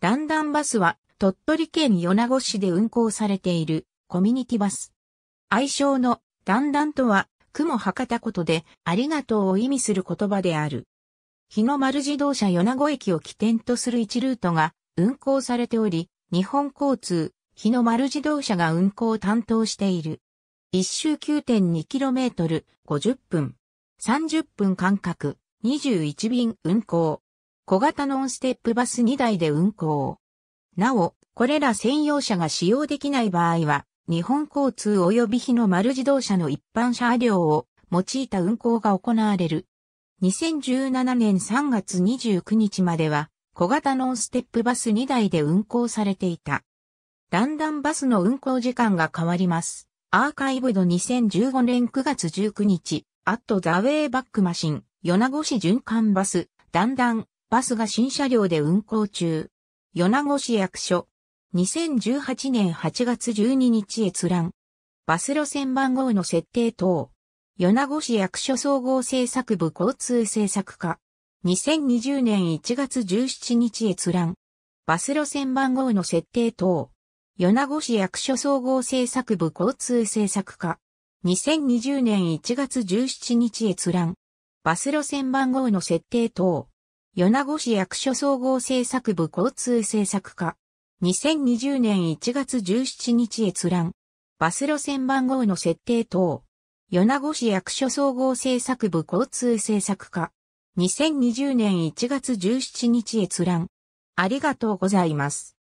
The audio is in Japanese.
ダンダンバスは鳥取県米子市で運行されているコミュニティバス。愛称のダンダンとは雲博多ことでありがとうを意味する言葉である。日の丸自動車米子駅を起点とする一ルートが運行されており、日本交通、日の丸自動車が運行を担当している。一周 9.2km、50分。30分間隔、21便運行。小型ノンステップバス2台で運行。なお、これら専用車が使用できない場合は、日本交通及び日の丸自動車の一般車両を用いた運行が行われる。2017年3月29日までは、小型ノンステップバス2台で運行されていた。だんだんバスの運行時間が変わります。アーカイブド2015年9月19日、アットザウェイバックマシン、米子市循環バス、だんだんバスが新車両で運行中。米子市役所。2018年8月12日閲覧。バス路線番号の設定等。米子市役所総合政策部交通政策課。2020年1月17日閲覧。バス路線番号の設定等。米子市役所総合政策部交通政策課。2020年1月17日閲覧。バス路線番号の設定等。米子市役所総合政策部交通政策課。2020年1月17日閲覧。バス路線番号の設定等。米子市役所総合政策部交通政策課。2020年1月17日閲覧。ありがとうございます。